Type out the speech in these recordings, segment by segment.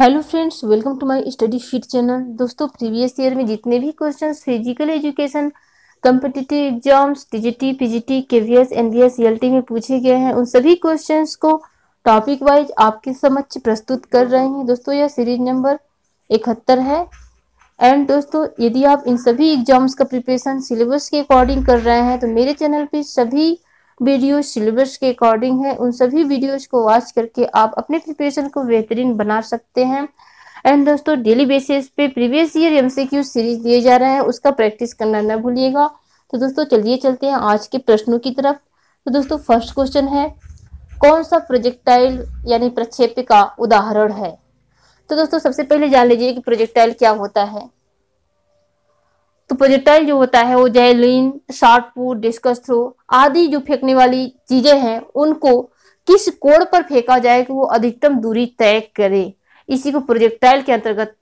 Hello friends welcome to my study fit channel दोस्तों previous year में जितने भी question physical education competitive exams TGT PGT KVS NVS ELT में पूछे गए हैं उन सभी क्वेश्चंस को टॉपिक वाइज आपके समक्ष प्रस्तुत कर रहे हैं दोस्तों यह सीरीज नंबर इकहत्तर है एंड दोस्तों यदि आप इन सभी एग्जाम्स का प्रिपरेशन सिलेबस के अकॉर्डिंग कर रहे हैं तो मेरे चैनल पर सभी वीडियो सिलेबस के अकॉर्डिंग है उन सभी वीडियोज को वॉच करके आप अपने प्रिपरेशन को बेहतरीन बना सकते हैं एंड दोस्तों डेली बेसिस पे प्रीवियस ईयर एमसीक्यू सीरीज दिए जा रहे हैं उसका प्रैक्टिस करना ना भूलिएगा तो दोस्तों चलिए चलते हैं आज के प्रश्नों की तरफ तो दोस्तों फर्स्ट क्वेश्चन है कौन सा प्रोजेक्टाइल यानी प्रक्षेप का उदाहरण है तो दोस्तों सबसे पहले जान लीजिए कि प्रोजेक्टाइल क्या होता है तो प्रोजेक्टाइल जो होता है वो जैलिन शार्टपुट डिस्कस थ्रो आदि जो फेंकने वाली चीजें हैं उनको किस कोण पर फेंका जाए कि वो अधिकतम दूरी तय करे इसी को प्रोजेक्टाइल के अंतर्गत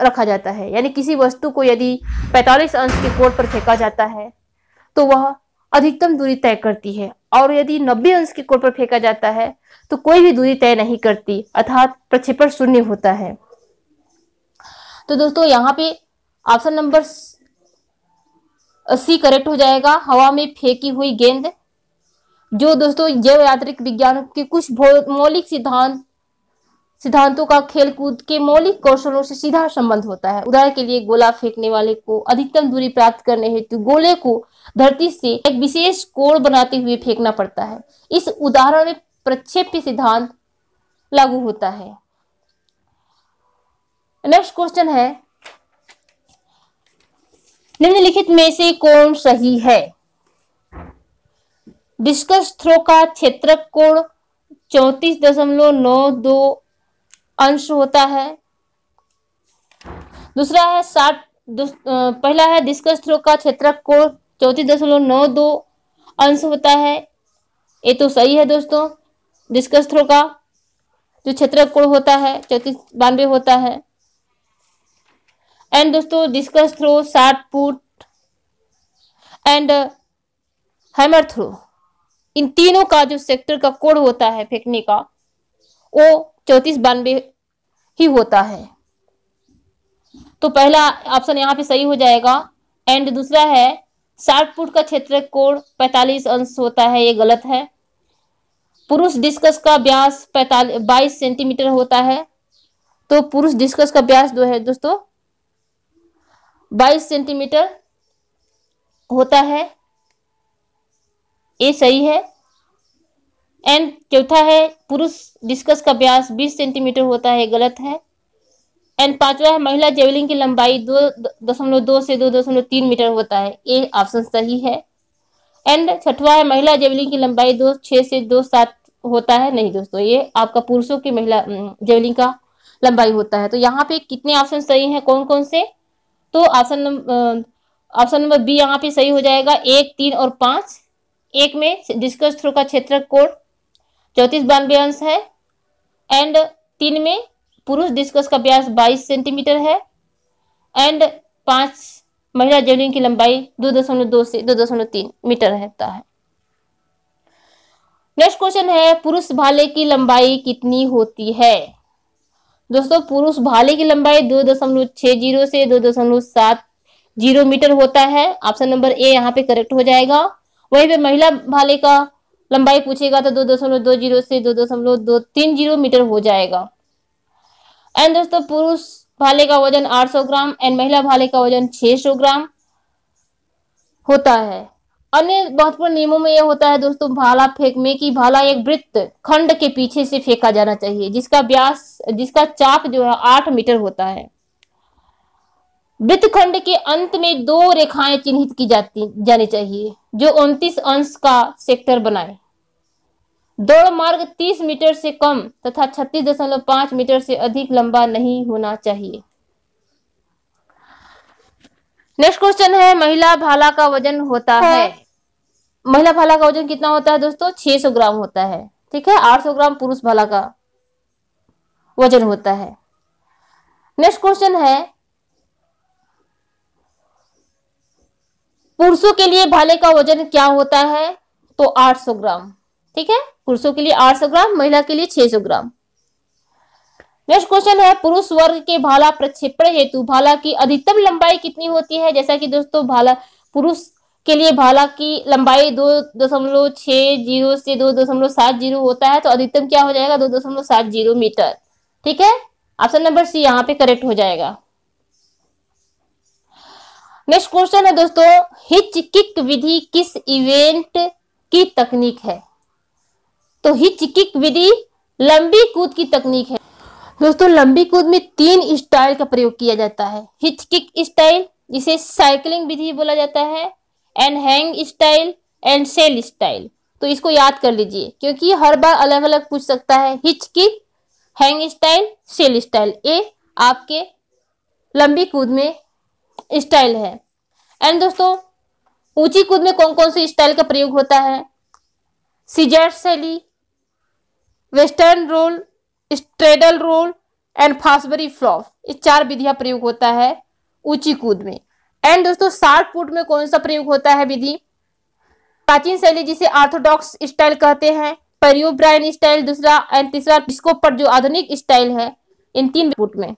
रखा जाता है यानी किसी वस्तु को यदि 45 अंश के कोण पर फेंका जाता है तो वह अधिकतम दूरी तय करती है और यदि 90 अंश के कोण पर फेंका जाता है तो कोई भी दूरी तय नहीं करती अर्थात प्रक्षेपण शून्य होता है तो दोस्तों यहाँ पे ऑप्शन नंबर सी करेक्ट हो जाएगा हवा में फेंकी हुई गेंद जो दोस्तों जैव यात्रिक विज्ञान के कुछ मौलिक सिद्धांत सिद्धांतों का खेलकूद के मौलिक कौशलों से सीधा संबंध होता है उदाहरण के लिए गोला फेंकने वाले को अधिकतम दूरी प्राप्त करने हेतु गोले को धरती से एक विशेष कोण बनाते हुए फेंकना पड़ता है इस उदाहरण में प्रक्षेप्य सिद्धांत लागू होता है नेक्स्ट क्वेश्चन है निम्नलिखित में से कौन सही है डिस्कस थ्रो का क्षेत्र कोण चौतीस दशमलव नौ दो अंश होता है दूसरा है साठ पहला है डिस्कस थ्रो का क्षेत्र कोण चौतीस दशमलव नौ दो अंश होता है ये तो सही है दोस्तों डिस्कस थ्रो का जो क्षेत्र कोण होता है चौतीस बानवे होता है एंड दोस्तों discus throw shot put and hammer throw इन तीनों का जो सेक्टर का कोड होता है फेंकने का वो चौतीस बानवे ही होता है तो पहला ऑप्शन यहाँ पे सही हो जाएगा एंड दूसरा है शार्ट पुट का क्षेत्र कोड पैतालीस अंश होता है ये गलत है पुरुष डिस्कस का ब्यास पैतालीस बाईस सेंटीमीटर होता है तो पुरुष डिस्कस का ब्यास जो है दोस्तों बाईस सेंटीमीटर होता है ये सही है एंड चौथा है पुरुष डिस्कस का व्यास 20 सेंटीमीटर होता है गलत है एंड पांचवा है महिला जेवलिन की लंबाई दो दशमलव दो से दो दशमलव तीन मीटर होता है ये ऑप्शन सही है एंड छठवा है महिला जेवलिन की लंबाई दो छः से दो सात होता है नहीं दोस्तों ये आपका पुरुषों की महिला जेवलिन का लंबाई होता है तो यहाँ पे कितने ऑप्शन सही है कौन कौन से तो ऑप्शन ऑप्शन नंबर बी यहाँ पे सही हो जाएगा एक तीन और पांच एक में डिस्कस थ्रू का क्षेत्र कोड चौतीस बानवे अंश है एंड तीन में पुरुष डिस्कस का ब्यास बाईस सेंटीमीटर है एंड पांच महिला जेवलिन की लंबाई दो दशमलव दो से दो दशमलव तीन मीटर रहता है नेक्स्ट क्वेश्चन है पुरुष भाले की लंबाई कितनी होती है दोस्तों पुरुष भाले की लंबाई दो दशमलव छह जीरो से दो दशमलव सात जीरो मीटर होता है ऑप्शन नंबर ए यहाँ पे करेक्ट हो जाएगा वहीं पे महिला भाले का लंबाई पूछेगा तो दो दशमलव दो जीरो से दो दशमलव दो तीन जीरो मीटर हो जाएगा एंड दोस्तों पुरुष भाले का वजन सौ ग्राम एंड महिला भाले का वजन सौ ग्राम होता है अन्य महत्वपूर्ण नियमों में यह होता है दोस्तों भाला फेंकने की भाला एक वृत्त खंड के पीछे से फेंका जाना चाहिए जिसका व्यास जिसका चाप जो है आठ मीटर होता है वृत्त खंड के अंत में दो रेखाएं चिन्हित की जाती जानी चाहिए जो उनतीस अंश का सेक्टर बनाए दौड़ मार्ग 30 मीटर से कम तथा 36.5 मीटर से अधिक लंबा नहीं होना चाहिए नेक्स्ट क्वेश्चन है महिला भाला का वजन होता है हाँ। महिला भाला का वजन कितना होता है दोस्तों 600 ग्राम होता है ठीक है 800 ग्राम पुरुष भाला का वजन होता है नेक्स्ट क्वेश्चन है पुरुषों के लिए भाले का वजन क्या होता है तो 800 ग्राम ठीक है पुरुषों के लिए 800 ग्राम महिला के लिए 600 ग्राम नेक्स्ट क्वेश्चन है पुरुष वर्ग के भाला प्रक्षेपण हेतु भाला की अधिकतम लंबाई कितनी होती है जैसा कि दोस्तों भाला पुरुष के लिए भाला की लंबाई दो दशमलव छह जीरो से दो दशमलव सात जीरो होता है तो अधिकतम क्या हो जाएगा दो दशमलव सात जीरो मीटर ठीक है ऑप्शन नंबर सी यहाँ पे करेक्ट हो जाएगा नेक्स्ट क्वेश्चन है दोस्तों हिच किक विधि किस इवेंट की तकनीक है तो हिच किक विधि लंबी कूद की तकनीक है दोस्तों लंबी कूद में तीन स्टाइल का प्रयोग किया जाता है हिच किक स्टाइल जिसे साइकिलिंग विधि बोला जाता है and hang style and sail style तो इसको याद कर लीजिए क्योंकि हर बार अलग अलग पूछ सकता है हिच की हैंग स्टाइल सेल स्टाइल ए आपके लंबी कूद में स्टाइल है एंड दोस्तों ऊंची कूद में कौन कौन से स्टाइल का प्रयोग होता है सीजर शैली western roll straddle roll and Fosbury flop इस चार विधियां प्रयोग होता है ऊंची कूद में एंड दोस्तों शार्ट पुट में कौन सा प्रयोग होता है विधि प्राचीन शैली जिसे ऑर्थोडॉक्स स्टाइल कहते हैं परियोब्राइन स्टाइल दूसरा एंड तीसरा डिस्को पर जो आधुनिक स्टाइल है इन तीन पुट में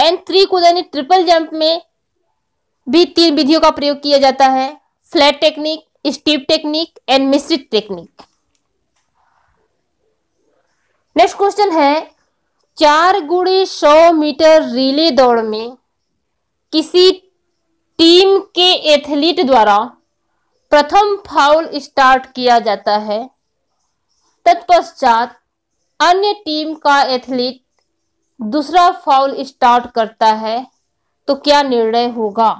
एंड थ्री को यानी ट्रिपल जंप में भी तीन विधियों का प्रयोग किया जाता है flat technique steep technique and मिश्रित टेक्निक नेक्स्ट क्वेश्चन है चार गुड़ी सौ मीटर रिले दौड़ में किसी टीम के एथलीट द्वारा प्रथम फाउल स्टार्ट किया जाता है तत्पश्चात अन्य टीम का एथलीट दूसरा फाउल स्टार्ट करता है तो क्या निर्णय होगा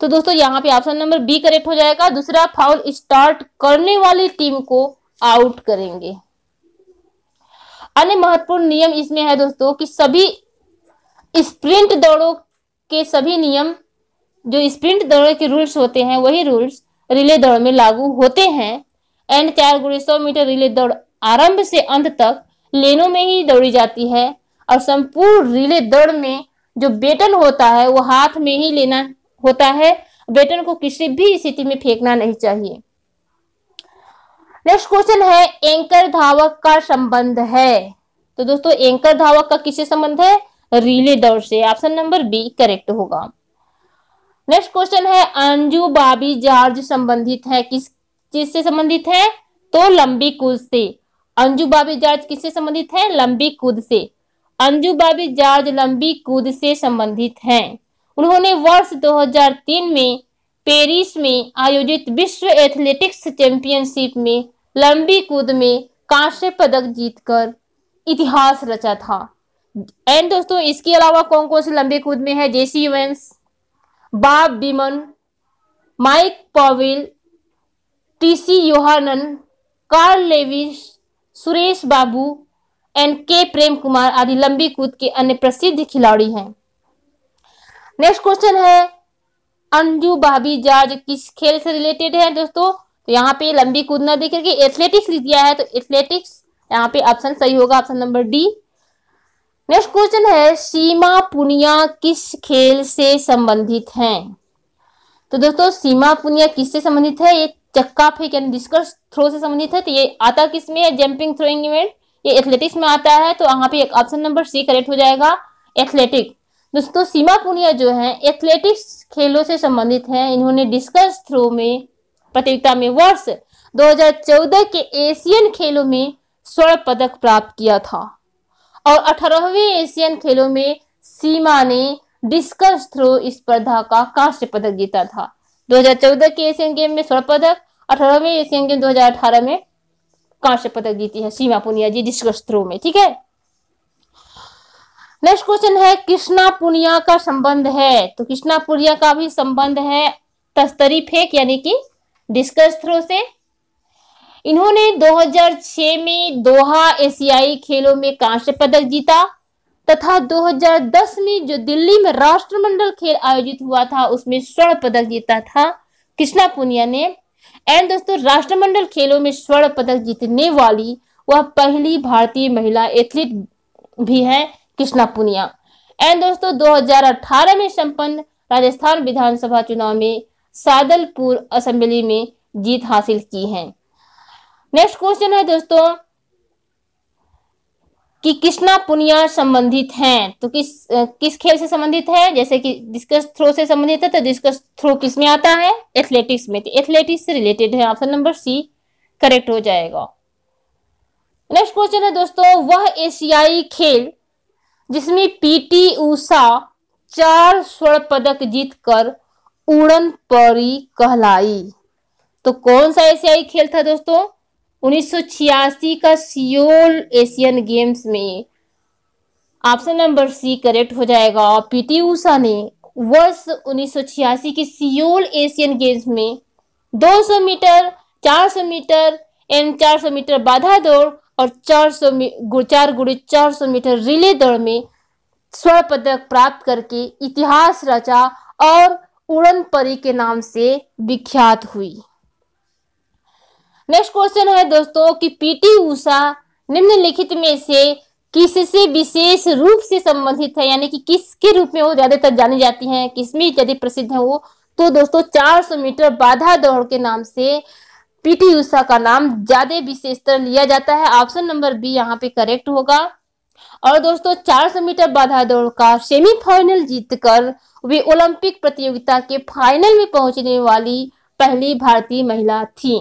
तो दोस्तों यहाँ पे ऑप्शन नंबर बी करेक्ट हो जाएगा दूसरा फाउल स्टार्ट करने वाली टीम को आउट करेंगे अन्य महत्वपूर्ण नियम इसमें है दोस्तों कि सभी स्प्रिंट दौड़ों के सभी नियम जो स्प्रिंट दौड़ के रूल्स होते हैं वही रूल्स रिले दौड़ में लागू होते हैं एंड चार गुड़े सौ मीटर रिले दौड़ आरंभ से अंत तक लेनों में ही दौड़ी जाती है और संपूर्ण रिले दौड़ में जो बेटन होता है वो हाथ में ही लेना होता है बेटन को किसी भी स्थिति में फेंकना नहीं चाहिए नेक्स्ट क्वेश्चन है एंकर धावक का संबंध है तो दोस्तों एंकर धावक का किससे संबंध है रिले दौड़ से ऑप्शन नंबर बी करेक्ट होगा नेक्स्ट क्वेश्चन है अंजू बाबी जॉर्ज संबंधित है किस चीज से संबंधित है तो लंबी कूद से अंजू बाबी जॉर्ज किससे संबंधित है लंबी कूद से अंजू बाबी जॉर्ज लंबी कूद से संबंधित हैं उन्होंने वर्ष 2003 में पेरिस में आयोजित विश्व एथलेटिक्स चैंपियनशिप में लंबी कूद में कांस्य पदक जीतकर इतिहास रचा था एंड दोस्तों इसके अलावा कौन कौन से लंबे कूद में है Jesse Owens Bob Beamon Mike Powell TC Yohannan Carl Lewis Suresh Babu and K Prem Kumar आदि लंबी कूद के अन्य प्रसिद्ध खिलाड़ी हैं नेक्स्ट क्वेश्चन है अंजू भाभी जॉर्ज किस खेल से रिलेटेड है दोस्तों तो यहाँ पे लंबी कूदना देखेंगे एथलेटिक्स लिख दिया है तो एथलेटिक्स यहाँ पे ऑप्शन सही होगा option number D next question है सीमा पुनिया किस खेल से संबंधित हैं तो दोस्तों सीमा पुनिया किससे संबंधित है ये चक्का फेंक यानी डिस्कस थ्रो से संबंधित है तो ये आता किस में है जंपिंग थ्रोइंग इवेंट ये एथलेटिक्स में आता है तो यहाँ पे ऑप्शन नंबर सी करेक्ट हो जाएगा एथलेटिक दोस्तों सीमा पुनिया जो है एथलेटिक्स खेलों से संबंधित है इन्होंने डिस्कस थ्रो में प्रतियोगिता में वर्ष दो के एशियन खेलों में स्वर्ण पदक प्राप्त किया था और अठारहवीं एशियन खेलों में सीमा ने डिस्कस थ्रो स्पर्धा का कांस्य पदक जीता था 2014 के एशियन गेम में स्वर्ण पदक अठारहवें एशियन गेम 2018 में कांस्य पदक जीती है सीमा पुनिया जी डिस्कस थ्रो में ठीक है नेक्स्ट क्वेश्चन है कृष्णा पुनिया का संबंध है तो कृष्णा पुनिया का भी संबंध है तस्तरी फेंक यानी कि डिस्कस थ्रो से इन्होंने 2006 में दोहा एशियाई खेलों में कांस्य पदक जीता तथा 2010 में जो दिल्ली में राष्ट्रमंडल खेल आयोजित हुआ था उसमें स्वर्ण पदक जीता था कृष्णा पुनिया ने एंड दोस्तों राष्ट्रमंडल खेलों में स्वर्ण पदक जीतने वाली वह पहली भारतीय महिला एथलीट भी है कृष्णा पुनिया एंड दोस्तों 2018 में संपन्न राजस्थान विधानसभा चुनाव में सादलपुर असेंबली में जीत हासिल की है नेक्स्ट क्वेश्चन है दोस्तों कि कृष्णा पुनिया संबंधित हैं तो किस किस खेल से संबंधित है जैसे कि डिस्कस थ्रो से संबंधित है तो डिस्कस थ्रो किस में आता है एथलेटिक्स में तो एथलेटिक्स से रिलेटेड है ऑप्शन नंबर सी करेक्ट हो जाएगा नेक्स्ट क्वेश्चन है दोस्तों वह एशियाई खेल जिसमें पीटी उषा चार स्वर्ण पदक जीतकर उड़न परी कहलाई तो कौन सा एशियाई खेल था दोस्तों 1986 का सियोल एशियन गेम्स में ऑप्शन नंबर सी करेक्ट हो जाएगा पीटी ऊषा ने वर्ष 1986 के सियोल एशियन गेम्स में 200 मीटर 400 मीटर एवं 400 मीटर बाधा दौड़ और 400 गुड़ चार गुड़ी चार सौ मीटर रिले दौड़ में स्वर्ण पदक प्राप्त करके इतिहास रचा और उड़न परी के नाम से विख्यात हुई नेक्स्ट क्वेश्चन है दोस्तों कि पीटी उषा निम्नलिखित में से किससे विशेष रूप से संबंधित है यानी कि किसके रूप में वो ज्यादातर जानी जाती हैं किसमें ज्यादा प्रसिद्ध है वो तो दोस्तों 400 मीटर बाधा दौड़ के नाम से पीटी उषा का नाम ज्यादा विशेषतर लिया जाता है ऑप्शन नंबर बी यहाँ पे करेक्ट होगा और दोस्तों 400 मीटर बाधा दौड़ का सेमीफाइनल जीतकर वे ओलंपिक प्रतियोगिता के फाइनल में पहुंचने वाली पहली भारतीय महिला थी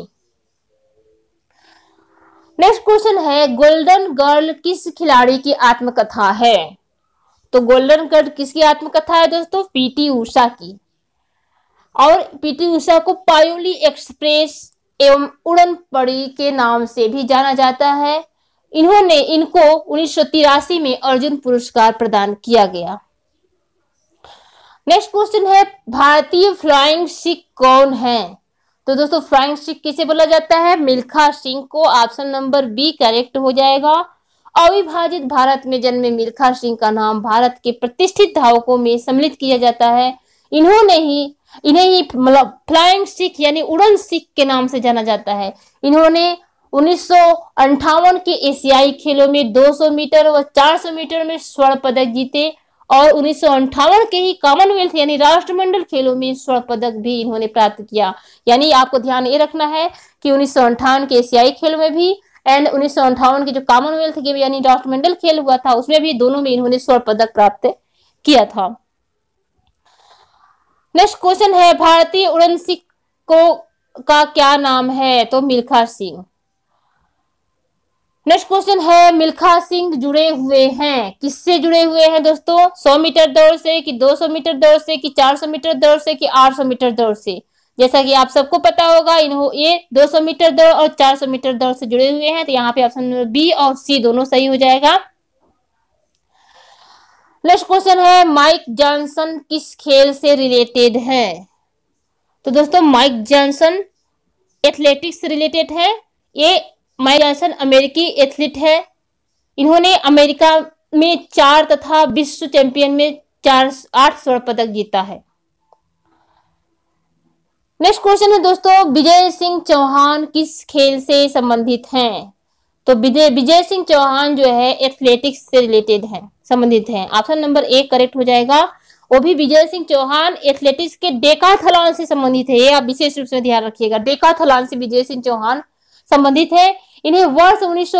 नेक्स्ट क्वेश्चन है गोल्डन गर्ल किस खिलाड़ी की आत्मकथा है तो गोल्डन गर्ल किसकी आत्मकथा है दोस्तों पीटी उषा की और पीटी उषा को पायोली एक्सप्रेस एवं उड़न पड़ी के नाम से भी जाना जाता है इन्होंने इनको उन्नीस में अर्जुन पुरस्कार प्रदान किया गया नेक्स्ट क्वेश्चन है भारतीय फ्लाइंग सिख कौन है तो दोस्तों फ्लाइंग स्टिक किसे बोला जाता है मिल्खा सिंह को ऑप्शन नंबर बी करेक्ट हो जाएगा अविभाजित भारत में जन्मे मिल्खा सिंह का नाम भारत के प्रतिष्ठित धावकों में सम्मिलित किया जाता है इन्होंने ही इन्हें ही मतलब फ्लाइंग सिख यानी उड़न सिख के नाम से जाना जाता है इन्होंने उन्नीस के एशियाई खेलों में 200 मीटर व 400 मीटर में स्वर्ण पदक जीते और उन्नीस के ही कॉमनवेल्थ यानी राष्ट्रमंडल खेलों में स्वर्ण पदक भी इन्होंने प्राप्त किया यानी आपको ध्यान ये रखना है कि उन्नीस के एशियाई खेलों में भी एंड उन्नीस के जो कॉमनवेल्थ गेम यानी राष्ट्रमंडल खेल हुआ था उसमें भी दोनों में इन्होंने स्वर्ण पदक प्राप्त किया था नेक्स्ट क्वेश्चन है भारतीय उड़न सिख को का क्या नाम है तो मिल्खा सिंह नेक्स्ट क्वेश्चन है मिल्खा सिंह जुड़े हुए हैं किससे जुड़े हुए हैं दोस्तों 100 मीटर दौड़ से कि 200 मीटर दौड़ से कि 400 मीटर दौड़ से कि 800 मीटर दौड़ से जैसा कि आप सबको पता होगा इन्हों ये 200 मीटर दौड़ और 400 मीटर दौड़ से जुड़े हुए हैं तो यहाँ पे ऑप्शन नंबर बी और सी दोनों सही हो जाएगा नेक्स्ट क्वेश्चन है माइक जॉनसन किस खेल से रिलेटेड है तो दोस्तों माइक जॉनसन एथलेटिक्स से रिलेटेड है ये माइक जॉनसन अमेरिकी एथलीट है इन्होंने अमेरिका में चार तथा विश्व चैंपियन में चार आठ स्वर्ण पदक जीता है नेक्स्ट क्वेश्चन है दोस्तों विजय सिंह चौहान किस खेल से संबंधित हैं तो विजय विजय सिंह चौहान जो है एथलेटिक्स से रिलेटेड है संबंधित है ऑप्शन नंबर एक करेक्ट हो जाएगा वो भी विजय सिंह चौहान एथलेटिक्स के डेकाथलॉन से संबंधित है आप विशेष रूप से ध्यान रखिएगा डेकाथलॉन से विजय सिंह चौहान संबंधित है इन्हें वर्ष उन्नीस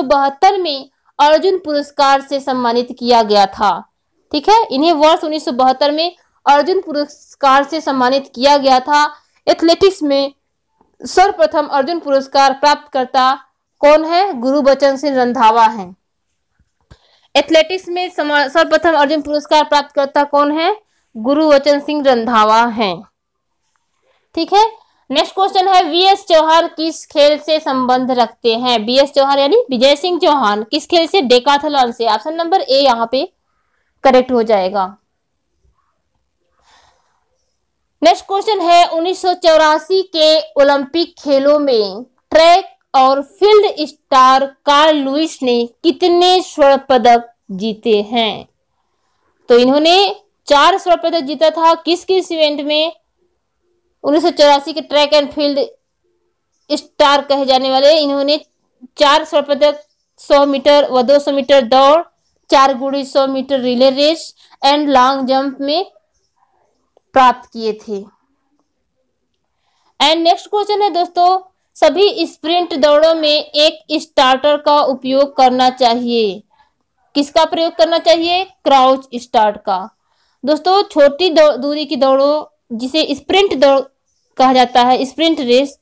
में अर्जुन पुरस्कार से सम्मानित किया गया था ठीक है इन्हें वर्ष उन्नीस में अर्जुन पुरस्कार से सम्मानित किया गया था एथलेटिक्स में सर्वप्रथम अर्जुन पुरस्कार प्राप्त करता कौन है गुरु बचन सिंह रंधावा है एथलेटिक्स में सर्वप्रथम अर्जुन पुरस्कार प्राप्त करता कौन है गुरु वचन सिंह रंधावा हैं ठीक है नेक्स्ट क्वेश्चन है वीएस चौहान किस खेल से संबंध रखते हैं वीएस चौहान यानी विजय सिंह चौहान किस खेल से डेकाथलॉन से ऑप्शन नंबर ए यहाँ पे करेक्ट हो जाएगा नेक्स्ट क्वेश्चन है उन्नीस के ओलंपिक खेलों में ट्रैक और फील्ड स्टार कार्ल लुइस ने कितने स्वर्ण पदक जीते हैं तो इन्होंने चार स्वर्ण पदक जीता था किस किस इवेंट में उन्नीस के ट्रैक एंड फील्ड स्टार कहे जाने वाले इन्होंने चार स्वर्ण पदक सौ मीटर व दो सौ मीटर दौड़ चार गुड़ी सौ metre relay race and long jump में प्राप्त किए थे एंड नेक्स्ट क्वेश्चन है दोस्तों सभी स्प्रिंट दौड़ों में एक स्टार्टर का उपयोग करना चाहिए किसका प्रयोग करना चाहिए क्राउच स्टार्ट का दोस्तों छोटी दूरी की दौड़ों जिसे स्प्रिंट दौड़ कहा जाता है स्प्रिंट रेस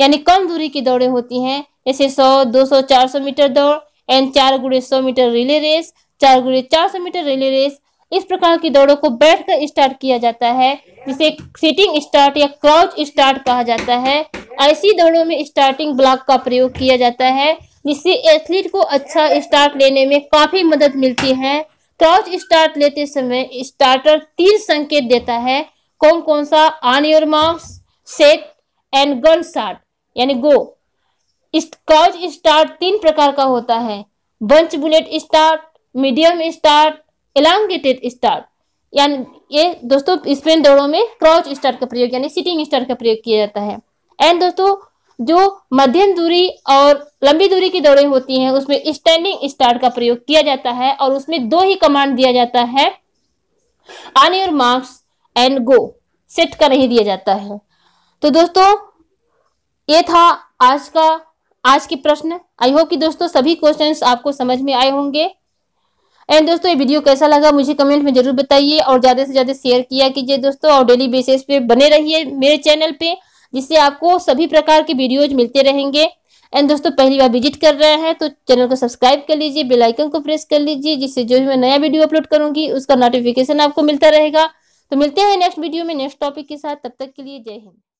यानी कम दूरी की दौड़े होती हैं जैसे 100, 200, 400 मीटर दौड़ एंड चार गुड़े सौ मीटर रिले रेस चार गुड़े चार सौ मीटर रिले रेस इस प्रकार की दौड़ों को बैठकर स्टार्ट किया जाता है जिसे सीटिंग स्टार्ट या क्राउच स्टार्ट कहा जाता है ऐसी दौड़ों में स्टार्टिंग ब्लॉक का प्रयोग किया जाता है जिससे एथलीट को अच्छा स्टार्ट लेने में काफ़ी मदद मिलती है क्राउच स्टार्ट लेते समय स्टार्टर तीन संकेत देता है कौन कौन सा on your marks set and gun start यानी गो कॉज स्टार्ट तीन प्रकार का होता है bunch bullet start medium start elongated start यानी ये दोस्तों स्पेन दौड़ों में क्रॉच स्टार का प्रयोग यानी सिटिंग स्टार का प्रयोग किया जाता है एंड दोस्तों जो मध्यम दूरी और लंबी दूरी की दौड़ें होती हैं उसमें स्टैंडिंग स्टार का प्रयोग किया जाता है और उसमें दो ही कमांड दिया जाता है on your marks and go set का नहीं दिया जाता है तो दोस्तों ये था आज का आज के प्रश्न आई होप कि दोस्तों सभी क्वेश्चंस आपको समझ में आए होंगे एंड दोस्तों ये वीडियो कैसा लगा मुझे कमेंट में जरूर बताइए और ज़्यादा से ज़्यादा शेयर किया कीजिए दोस्तों और डेली बेसिस पे बने रहिए मेरे चैनल पे जिससे आपको सभी प्रकार के वीडियोज मिलते रहेंगे एंड दोस्तों पहली बार विजिट कर रहे हैं तो चैनल को सब्सक्राइब कर लीजिए बेल आइकन को प्रेस कर लीजिए जिससे जो भी मैं नया वीडियो अपलोड करूंगी उसका नोटिफिकेशन आपको मिलता रहेगा तो मिलते हैं नेक्स्ट वीडियो में नेक्स्ट टॉपिक के साथ तब तक के लिए जय हिंद